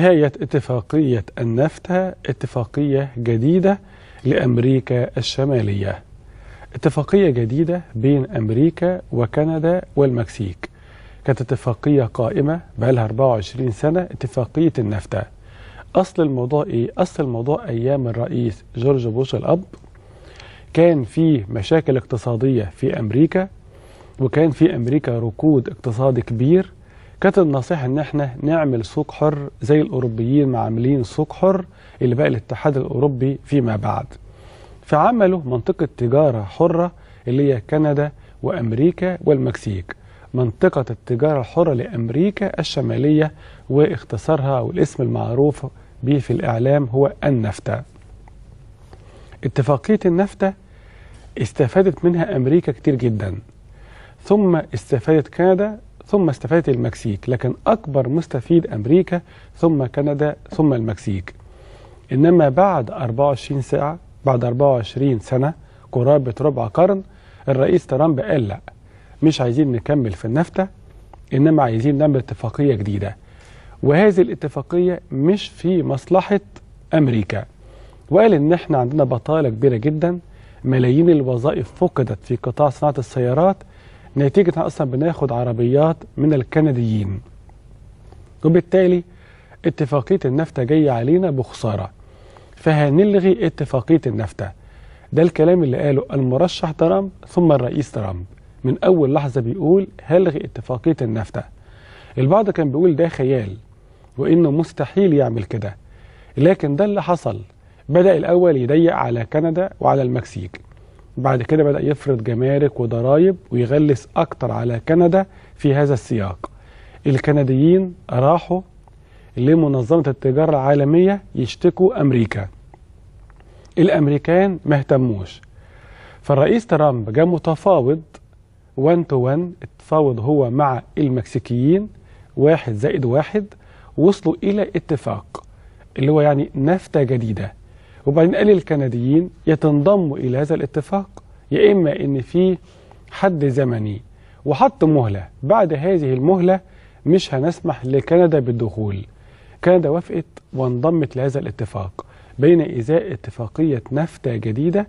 نهاية اتفاقية النفتا اتفاقية جديدة لأمريكا الشمالية اتفاقية جديدة بين أمريكا وكندا والمكسيك كانت اتفاقية قائمة بقالها 24 سنة اتفاقية النفتا أصل الموضوع إيه؟ أصل الموضوع أيام الرئيس جورج بوش الأب كان في مشاكل اقتصادية في أمريكا وكان في أمريكا ركود اقتصادي كبير كانت النصيحة ان احنا نعمل سوق حر زي الاوروبيين ما عاملين سوق حر اللي بقى الاتحاد الاوروبي فيما بعد فعملوا منطقة تجارة حرة اللي هي كندا وامريكا والمكسيك منطقة التجارة الحرة لامريكا الشمالية واختصارها والاسم المعروف به في الاعلام هو النفتا اتفاقية النفتا استفادت منها امريكا كتير جدا ثم استفادت كندا ثم استفادت المكسيك لكن أكبر مستفيد أمريكا ثم كندا ثم المكسيك إنما بعد 24 ساعة بعد 24 سنة قرابة ربع قرن الرئيس ترامب قال لا مش عايزين نكمل في النفتة إنما عايزين نعمل اتفاقية جديدة وهذه الاتفاقية مش في مصلحة أمريكا وقال إن إحنا عندنا بطالة كبيرة جدا ملايين الوظائف فقدت في قطاع صناعة السيارات نتيجة أصلا بناخد عربيات من الكنديين وبالتالي اتفاقية النفتة جاية علينا بخسارة فهنلغي اتفاقية النفتة ده الكلام اللي قاله المرشح ترامب ثم الرئيس ترامب من أول لحظة بيقول هلغي اتفاقية النفتة البعض كان بيقول ده خيال وإنه مستحيل يعمل كده لكن ده اللي حصل بدأ الأول يضيق على كندا وعلى المكسيك بعد كده بدأ يفرض جمارك وضرائب ويغلس أكتر على كندا في هذا السياق الكنديين راحوا لمنظمة التجارة العالمية يشتكوا أمريكا الأمريكان ما اهتموش فالرئيس ترامب جاء متفاوض 1 تو 1 اتفاوض هو مع المكسيكيين واحد زائد واحد وصلوا إلى اتفاق اللي هو يعني نفتة جديدة وبعدين قال الكنديين يتنضموا إلى هذا الاتفاق يا إما إن في حد زمني وحط مهلة بعد هذه المهلة مش هنسمح لكندا بالدخول كندا وافقت وانضمت لهذا الاتفاق بين إزاء اتفاقية نفتا جديدة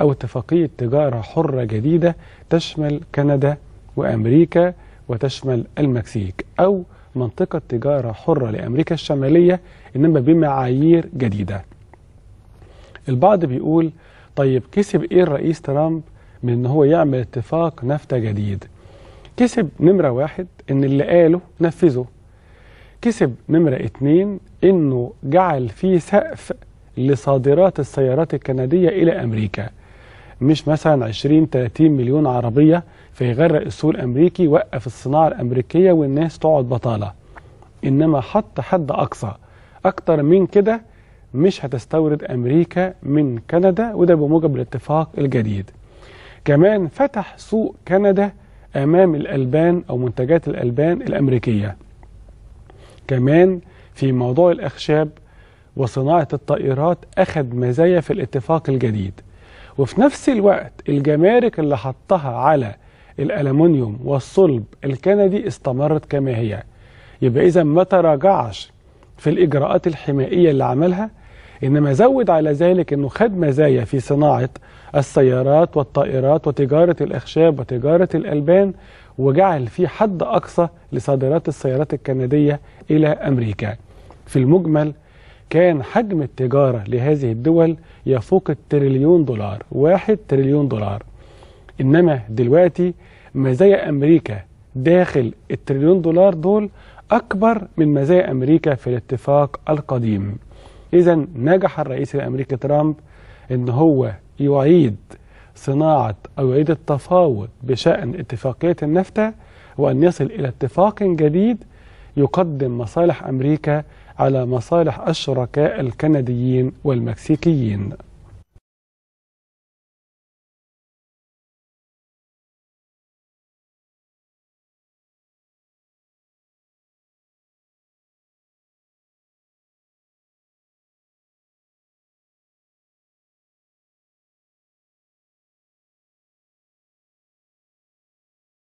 أو اتفاقية تجارة حرة جديدة تشمل كندا وأمريكا وتشمل المكسيك أو منطقة تجارة حرة لأمريكا الشمالية إنما بمعايير جديدة البعض بيقول طيب كسب ايه الرئيس ترامب من ان هو يعمل اتفاق نفتا جديد كسب نمره واحد ان اللي قاله نفذه كسب نمره اتنين انه جعل في سقف لصادرات السيارات الكنديه الى امريكا مش مثلا 20 30 مليون عربيه فيغرق السوق الامريكي وقف الصناعه الامريكيه والناس تقعد بطاله انما حط حد اقصى اكتر من كده مش هتستورد أمريكا من كندا وده بموجب الاتفاق الجديد كمان فتح سوق كندا أمام الألبان أو منتجات الألبان الأمريكية كمان في موضوع الأخشاب وصناعة الطائرات أخذ مزايا في الاتفاق الجديد وفي نفس الوقت الجمارك اللي حطها على الالومنيوم والصلب الكندي استمرت كما هي يبقى إذا ما تراجعش في الإجراءات الحمائية اللي عملها إنما زود على ذلك أنه خد مزايا في صناعة السيارات والطائرات وتجارة الأخشاب وتجارة الألبان وجعل في حد أقصى لصادرات السيارات الكندية إلى أمريكا في المجمل كان حجم التجارة لهذه الدول يفوق التريليون دولار واحد تريليون دولار إنما دلوقتي مزايا أمريكا داخل التريليون دولار دول أكبر من مزايا أمريكا في الاتفاق القديم إذا نجح الرئيس الأمريكي ترامب إن هو يعيد صناعة أو يعيد التفاوض بشأن اتفاقية النفتا وأن يصل إلى اتفاق جديد يقدم مصالح أمريكا على مصالح الشركاء الكنديين والمكسيكيين